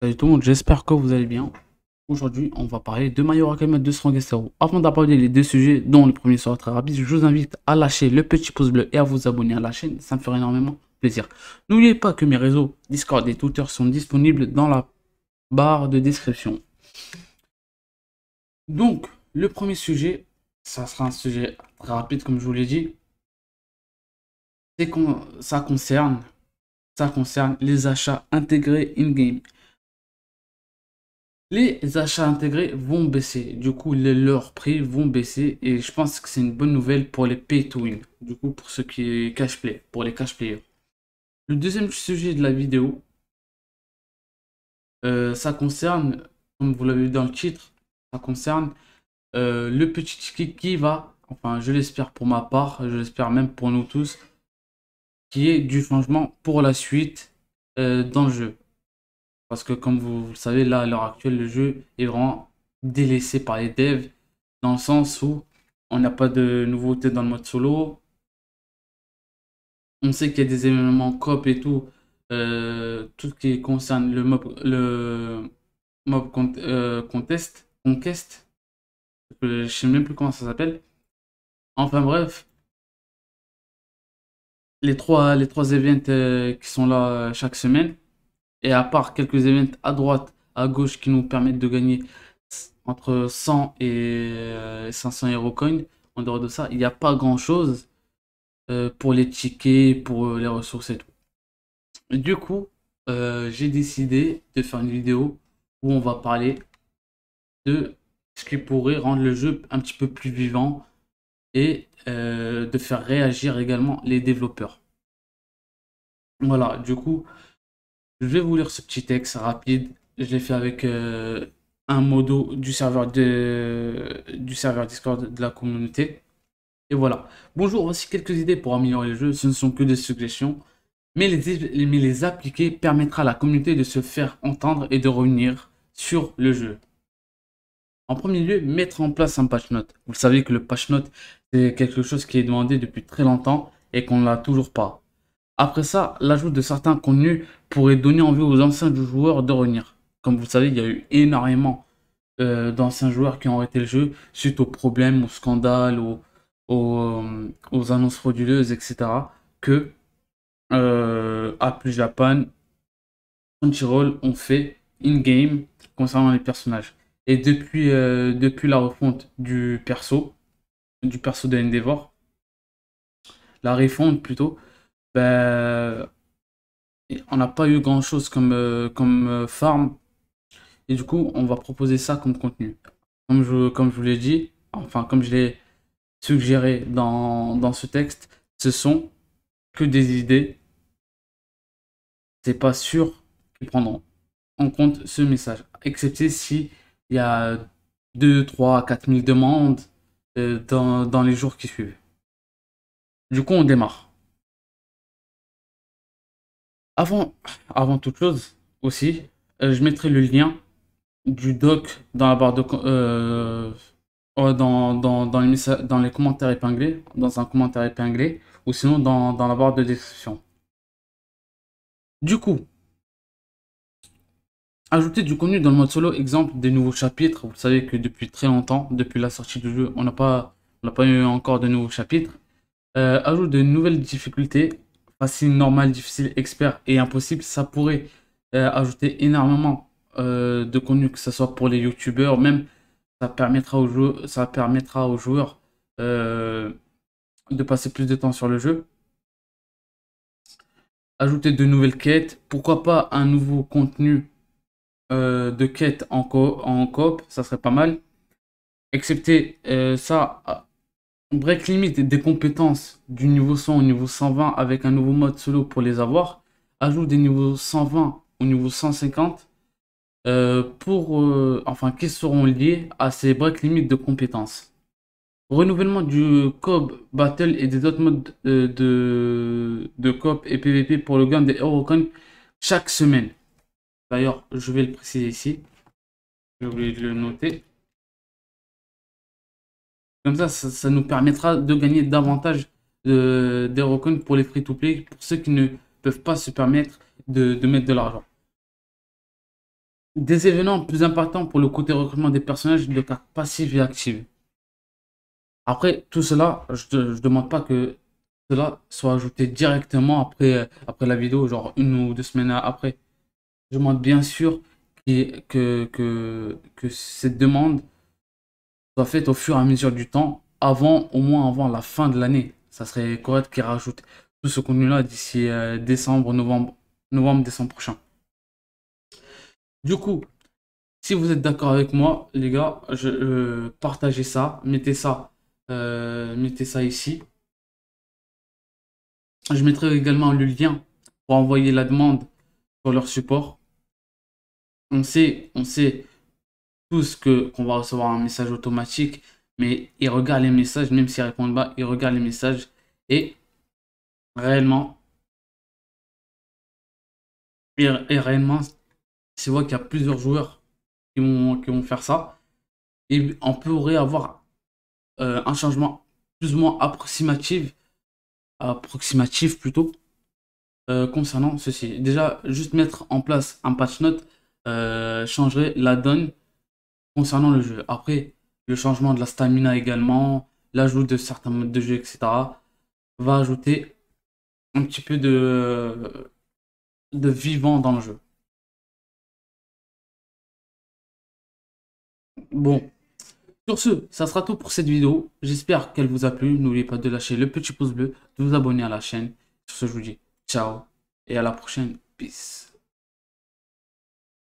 Salut tout le monde, j'espère que vous allez bien. Aujourd'hui, on va parler de Mario de Strongest Avant d'aborder les deux sujets, dont le premier sera très rapide, je vous invite à lâcher le petit pouce bleu et à vous abonner à la chaîne, ça me ferait énormément plaisir. N'oubliez pas que mes réseaux Discord et Twitter sont disponibles dans la barre de description. Donc, le premier sujet, ça sera un sujet très rapide comme je vous l'ai dit. Ça concerne, ça concerne les achats intégrés in-game les achats intégrés vont baisser. Du coup, leurs prix vont baisser et je pense que c'est une bonne nouvelle pour les pay to win. Du coup, pour ce qui est cash play, pour les cash players. Le deuxième sujet de la vidéo, euh, ça concerne, comme vous l'avez vu dans le titre, ça concerne euh, le petit ticket qui va, enfin je l'espère pour ma part, je l'espère même pour nous tous, qui est du changement pour la suite euh, dans le jeu. Parce que comme vous, le savez, là, à l'heure actuelle, le jeu est vraiment délaissé par les devs, dans le sens où on n'a pas de nouveautés dans le mode solo. On sait qu'il y a des événements cop et tout, euh, tout ce qui concerne le mob, le mob euh, contest, conquest, je sais même plus comment ça s'appelle. Enfin bref, les trois, les trois euh, qui sont là chaque semaine. Et à part quelques événements à droite, à gauche qui nous permettent de gagner entre 100 et 500 Hero Coins en dehors de ça, il n'y a pas grand chose euh, pour les tickets, pour euh, les ressources et tout. du coup, euh, j'ai décidé de faire une vidéo où on va parler de ce qui pourrait rendre le jeu un petit peu plus vivant et de faire réagir également les développeurs. Voilà, du coup, je vais vous lire ce petit texte rapide. Je l'ai fait avec euh, un modo du serveur, de, du serveur Discord de la communauté. Et voilà. Bonjour, voici quelques idées pour améliorer le jeu. Ce ne sont que des suggestions. Mais les, les appliquer permettra à la communauté de se faire entendre et de revenir sur le jeu. En premier lieu, mettre en place un patch note. Vous savez que le patch note, c'est quelque chose qui est demandé depuis très longtemps et qu'on ne l'a toujours pas. Après ça, l'ajout de certains contenus pourrait donner envie aux anciens joueurs de revenir. Comme vous le savez, il y a eu énormément euh, d'anciens joueurs qui ont arrêté le jeu suite aux problèmes, aux scandales, aux, aux, euh, annonces frauduleuses, etc. que euh, Apple Japan, Roll ont fait in-game concernant les personnages. Et depuis, euh, depuis la refonte du perso, du perso de Endeavor, la refonte plutôt, ben, on n'a pas eu grand chose comme, euh, comme euh, farm. Et du coup, on va proposer ça comme contenu. Comme je, comme je vous l'ai dit, enfin, comme je l'ai suggéré dans, dans ce texte, ce sont que des idées. C'est pas sûr qu'ils prendront en compte ce message, excepté si il y a 2, 3, 4 000 demandes euh, dans, dans les jours qui suivent. Du coup, on démarre. Avant, avant toute chose aussi, euh, je mettrai le lien du doc dans la barre de euh, dans, les, commentaires épinglés, dans un commentaire épinglé, ou sinon dans, la barre de description. Du coup, ajouter du contenu dans le mode solo, exemple des nouveaux chapitres. Vous savez que depuis très longtemps, depuis la sortie du jeu, on n'a pas, pas eu encore de nouveaux chapitres. Euh, ajoute de nouvelles difficultés facile, normal, difficile, expert et impossible, ça pourrait euh, ajouter énormément euh, de contenu, que ce soit pour les youtubeurs, même ça permettra aux, joueurs, ça permettra aux joueurs euh, de passer plus de temps sur le jeu. Ajouter de nouvelles quêtes, pourquoi pas un nouveau contenu de quêtes en, en coop, ça serait pas mal. Excepté ça, break limit des compétences du niveau 100 au niveau 120 avec un nouveau mode solo pour les avoir. Ajoute des niveaux 120 au niveau 150 euh, pour, euh, enfin, qui seront liés à ces break limites de compétences. Renouvellement du COB Battle et des autres modes euh, de, de COB et PVP pour le gain des eurocon chaque semaine. D'ailleurs, je vais le préciser ici. J'ai oublié de le noter ça, ça, nous permettra de gagner davantage de euh, des recon pour les free-to-play, pour ceux qui ne peuvent pas se permettre de, mettre de l'argent. Des événements plus importants pour le côté recrutement des personnages de cartes passive et active Après, tout cela, je ne demande pas que cela soit ajouté directement après, après la vidéo, genre une ou deux semaines après. Je demande bien sûr que, que, que cette demande fait au fur et à mesure du temps, avant, au moins avant la fin de l'année. Ça serait correct qu'ils rajoute tout ce contenu-là d'ici euh, décembre, novembre, novembre, décembre prochain. Du coup, si vous êtes d'accord avec moi, les gars, je, euh, partagez ça, mettez ça, euh, mettez ça ici. Je mettrai également le lien pour envoyer la demande pour leur support. On sait, on sait tous que qu'on va recevoir un message automatique, mais il regarde les messages, même s'ils répondent pas, il regarde les messages et réellement, et, réellement réellement, on voit qu'il y a plusieurs joueurs qui vont, qui vont faire ça. Et on pourrait avoir euh, un changement plus ou moins approximatif, approximatif plutôt, euh, concernant ceci. Déjà, juste mettre en place un patch note euh, changerait la donne concernant le jeu. Après, le changement de la stamina également, l'ajout de certains modes de jeu, etc., va ajouter un petit peu de, de vivant dans le jeu. Bon, sur ce, ça sera tout pour cette vidéo. J'espère qu'elle vous a plu. N'oubliez pas de lâcher le petit pouce bleu, de vous abonner à la chaîne. Sur ce, je vous dis ciao et à la prochaine. Peace.